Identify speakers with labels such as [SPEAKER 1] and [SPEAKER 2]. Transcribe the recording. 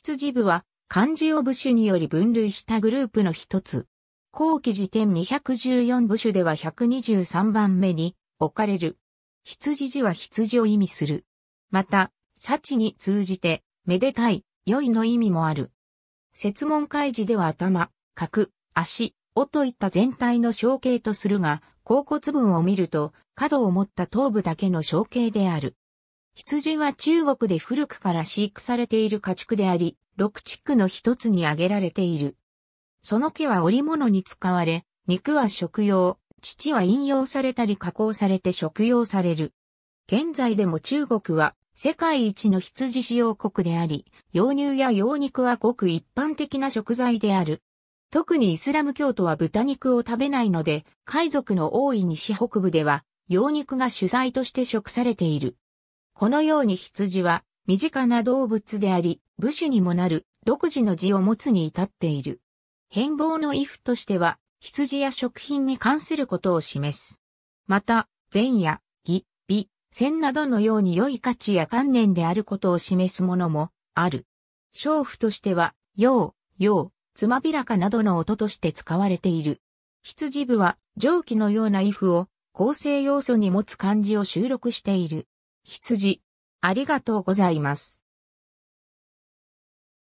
[SPEAKER 1] 羊部は漢字を部首により分類したグループの一つ。後期辞典214部首では123番目に置かれる。羊字は羊を意味する。また、幸に通じて、めでたい、良いの意味もある。説問開示では頭、角、足、尾といった全体の象形とするが、甲骨文を見ると、角を持った頭部だけの象形である。羊は中国で古くから飼育されている家畜であり、六地区の一つに挙げられている。その毛は織物に使われ、肉は食用、乳は引用されたり加工されて食用される。現在でも中国は世界一の羊使用国であり、羊乳や羊肉はごく一般的な食材である。特にイスラム教徒は豚肉を食べないので、海賊の多い西北部では、羊肉が主菜として食されている。このように羊は身近な動物であり、武士にもなる独自の字を持つに至っている。変貌の衣服としては、羊や食品に関することを示す。また、善や、義、美、善などのように良い価値や観念であることを示すものもある。娼婦としては、用、用、つまびらかなどの音として使われている。羊部は、蒸気のような衣服を構成要素に持つ漢字を収録している。羊。ありがとうございます。